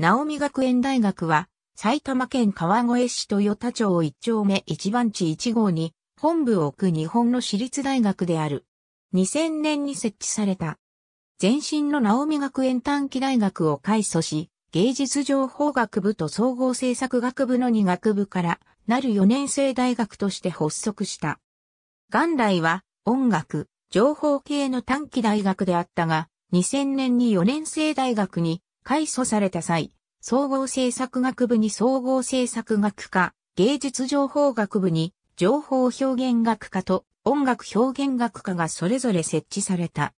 直美学園大学は、埼玉県川越市豊田町一丁目一番地一号に、本部を置く日本の私立大学である。2000年に設置された。前身の直美学園短期大学を改祖し、芸術情報学部と総合政策学部の2学部から、なる4年生大学として発足した。元来は、音楽、情報系の短期大学であったが、2000年に4年生大学に改祖された際、総合政策学部に総合政策学科、芸術情報学部に情報表現学科と音楽表現学科がそれぞれ設置された。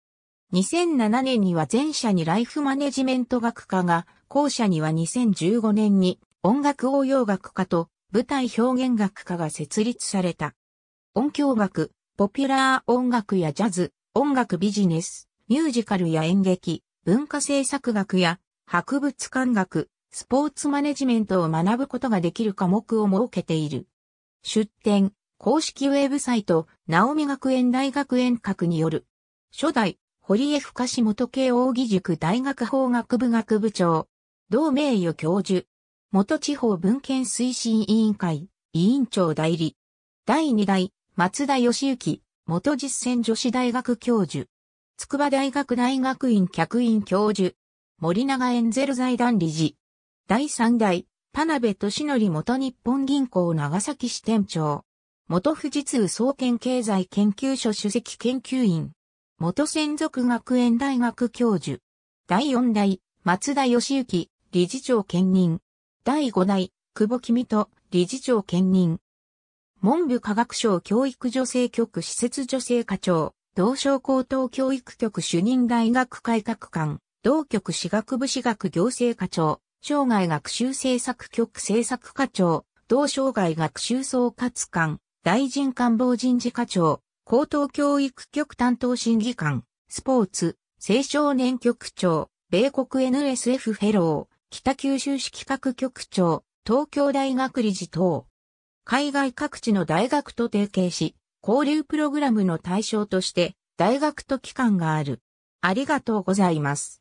2007年には前者にライフマネジメント学科が、後者には2015年に音楽応用学科と舞台表現学科が設立された。音響学、ポピュラー音楽やジャズ、音楽ビジネス、ミュージカルや演劇、文化政策学や博物館学、スポーツマネジメントを学ぶことができる科目を設けている。出展、公式ウェブサイト、直美学園大学園閣による。初代、堀江深志元慶應義塾大学法学部学部長。同名誉教授。元地方文献推進委員会、委員長代理。第2代、松田義行、元実践女子大学教授。筑波大学大学院客員教授。森永エンゼル財団理事。第3代、田辺俊則元日本銀行長崎支店長。元富士通総研経済研究所主席研究員。元専属学園大学教授。第4代、松田義行、理事長兼任。第5代、久保公人、理事長兼任。文部科学省教育女性局施設女性課長、同省高等教育局主任大学改革官。同局私学部私学行政課長、生涯学習政策局政策課長、同生涯学習総括官、大臣官房人事課長、高等教育局担当審議官、スポーツ、青少年局長、米国 NSF フェロー、北九州市企画局長、東京大学理事等。海外各地の大学と提携し、交流プログラムの対象として、大学と機関がある。ありがとうございます。